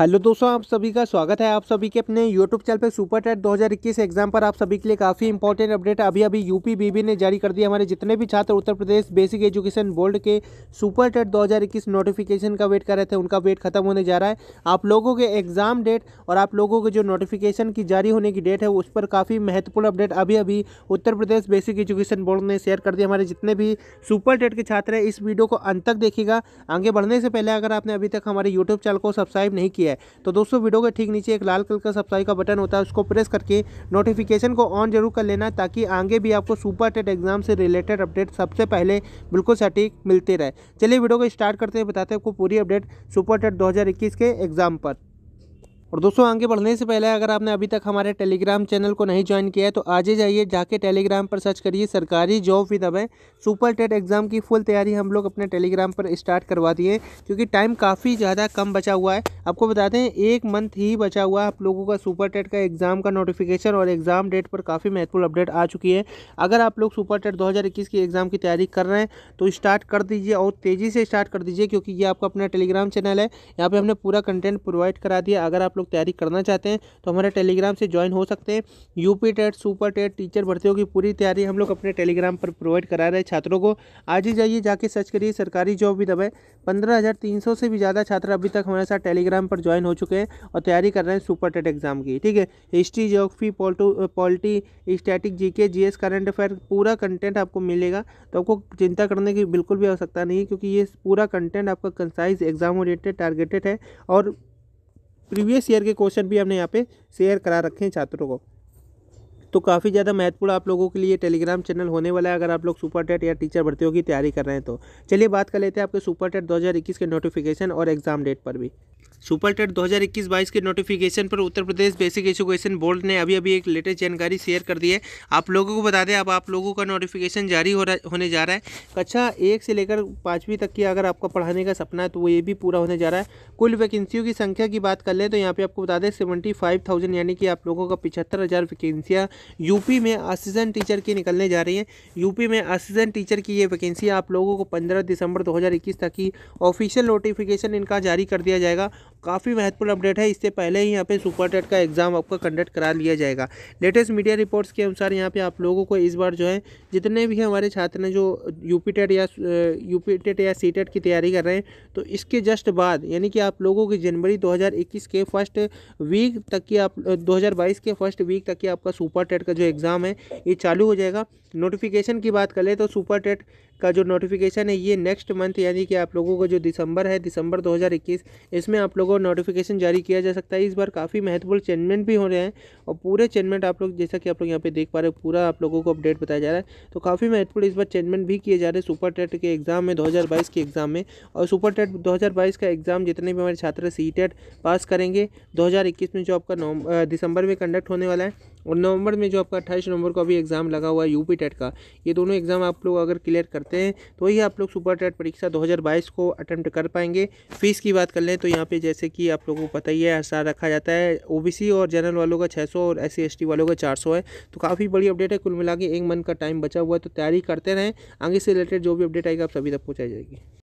hello दोस्तों आप सभी का स्वागत है आप सभी के अपने यूट्यूब चैनल पे सुपर टेट 2021 एग्जाम पर आप सभी के लिए काफ़ी इंपॉर्टेंट अपडेट अभी अभी यूपी बीबी ने जारी कर दिया हमारे जितने भी छात्र Uttar Pradesh basic education board के सुपर टेट 2021 नोटिफिकेशन का वेट कर रहे थे उनका वेट खत्म होने जा रहा है आप लोगों के एग्ज़ाम डेट और आप लोगों के जो नोटिफिकेशन की जारी होने की डेट है उस पर काफ़ी महत्वपूर्ण अपडेट अभी अभी Uttar Pradesh basic education board ने शेयर कर दिया हमारे जितने भी सुपर टेट के छात्र हैं इस वीडियो को अंत तक देखेगा आगे बढ़ने से पहले अगर आपने अभी तक हमारे यूट्यूब चैनल को सब्सक्राइब नहीं किया है तो दोस्तों वीडियो के ठीक नीचे एक लाल कलर का सब्सक्राइब का बटन होता है उसको प्रेस करके नोटिफिकेशन को ऑन जरूर कर लेना ताकि आगे भी आपको सुपर टेट एग्जाम से रिलेटेड अपडेट सबसे पहले बिल्कुल सटीक मिलते रहे चलिए वीडियो को स्टार्ट करते हैं बताते हैं आपको पूरी अपडेट सुपर टेट दो के एग्जाम पर और दोस्तों आगे बढ़ने से पहले अगर आपने अभी तक हमारे टेलीग्राम चैनल को नहीं ज्वाइन किया है तो आज ही जाइए जाके टेलीग्राम पर सर्च करिए सरकारी job with Abhay super TET exam की फुल तैयारी हम लोग अपने टेलीग्राम पर स्टार्ट करवा दिए क्योंकि टाइम काफ़ी ज़्यादा कम बचा हुआ है आपको बता दें एक मंथ ही बचा हुआ है आप लोगों का सुपर टेट का एग्ज़ाम का नोटिफिकेशन और एग्ज़ाम डेट पर काफ़ी महत्वपूर्ण अपडेट आ चुकी है अगर आप लोग सुपर टेट दो की एग्ज़ाम की तैयारी कर रहे हैं तो स्टार्ट कर दीजिए और तेज़ी से स्टार्ट कर दीजिए क्योंकि ये आपका अपना टेलीग्राम चैनल है यहाँ पर हमने पूरा कंटेंट प्रोवाइड करा दिया अगर आप लोग तैयारी करना चाहते हैं तो हमारे टेलीग्राम से ज्वाइन हो सकते हैं UP TET super TET teacher भर्तियों की पूरी तैयारी हम लोग अपने टेलीग्राम पर प्रोवाइड करा रहे हैं छात्रों को आज ही जाइए जाके सर्च करिए सरकारी जॉब भी दबाए पंद्रह से भी ज़्यादा छात्र अभी तक हमारे साथ टेलीग्राम पर ज्वाइन हो चुके हैं और तैयारी कर रहे हैं सुपर टेट एग्जाम की ठीक है हिस्ट्री जोग्राफी पॉलिटो polity static G S current affair पूरा कंटेंट आपको मिलेगा तो आपको चिंता करने की बिल्कुल भी आवश्यकता नहीं है क्योंकि ये पूरा कंटेंट आपका कंसाइज एग्जाम ओरिएटेड टारगेटेड है और प्रीवियस ईयर के क्वेश्चन भी हमने यहाँ पे शेयर करा रखे हैं छात्रों को तो काफ़ी ज़्यादा महत्वपूर्ण आप लोगों के लिए टेलीग्राम चैनल होने वाला है अगर आप लोग सुपर टेट या टीचर भर्तियों की तैयारी कर रहे हैं तो चलिए बात कर लेते हैं आपके सुपर टेट दो के नोटिफिकेशन और एग्ज़ाम डेट पर भी सुपर टेट दो हज़ार के नोटिफिकेशन पर Uttar Pradesh basic education board ने अभी अभी एक लेटेस्ट जानकारी शेयर कर दी है आप लोगों को बता दें अब आप लोगों का नोटिफिकेशन जारी हो रहा होने जा रहा है कक्षा एक से लेकर पाँचवीं तक की अगर आपका पढ़ाने का सपना है तो वो ये भी पूरा होने जा रहा है कुल वैकेंसियों की संख्या की बात कर लें तो यहाँ पर आपको बता दें सेवेंटी यानी कि आप लोगों का पिछहत्तर हज़ार वैकेंसियाँ यूपी में असिस्टेंट टीचर की निकलने जा रही हैं यूपी में असिस्टेंट टीचर की ये वैकेंसी आप लोगों को पंद्रह दिसंबर दो तक की ऑफिशियल नोटिफिकेशन इनका जारी कर दिया जाएगा काफ़ी महत्वपूर्ण अपडेट है इससे पहले ही यहाँ पे सुपर टेट का एग्ज़ाम आपका कंडक्ट करा लिया जाएगा लेटेस्ट मीडिया रिपोर्ट्स के अनुसार यहाँ पे आप लोगों को इस बार जो है जितने भी हमारे छात्र ने जो यूपी टेट या यूपी टेट या सी टेट की तैयारी कर रहे हैं तो इसके जस्ट बाद यानी कि आप लोगों की जनवरी दो के फर्स्ट वीक तक की आप दो के फर्स्ट वीक तक की आपका सुपर टेट का जो एग्ज़ाम है ये चालू हो जाएगा नोटिफिकेशन की बात करें तो सुपर टेट का जो नोटिफिकेशन है ये नेक्स्ट मंथ यानी कि आप लोगों का जो दिसंबर है दिसंबर 2021 इसमें आप लोगों को नोटिफिकेशन जारी किया जा सकता है इस बार काफ़ी महत्वपूर्ण चेंजमेंट भी हो रहे हैं और पूरे चेंजमेंट आप लोग जैसा कि आप लोग यहाँ पे देख पा रहे हो पूरा आप लोगों को अपडेट बताया जा रहा है तो काफ़ी महत्वपूर्ण इस बार चेंजमेंट भी किए जा रहे हैं सुपर टेट के एग्ज़ाम में दो के एग्ज़ाम में और सुपर टेट दो का एग्ज़ाम जितने भी हमारे छात्र सी टेट पास करेंगे दो में जो आपका दिसंबर में कंडक्ट होने वाला है और नवंबर में जो आपका अट्ठाईस नवंबर को अभी एग्ज़ाम लगा हुआ है यूपी टेट का ये दोनों एग्ज़ाम आप लोग अगर क्लियर करते हैं तो ही आप लोग सुपर टेट परीक्षा 2022 को अटैम्प्ट कर पाएंगे फ़ीस की बात कर लें तो यहाँ पे जैसे कि आप लोगों को पता ही है हर साल रखा जाता है ओबीसी और जनरल वालों का छः और एस सी वालों का चार है तो काफ़ी बड़ी अपडेट है कुल मिला के एक मंथ का टाइम बचा हुआ है तो तैयारी करते रहें आगे से रिलेटेड जो भी अपडेट आएगी आप सभी तक पहुँचाई जाएगी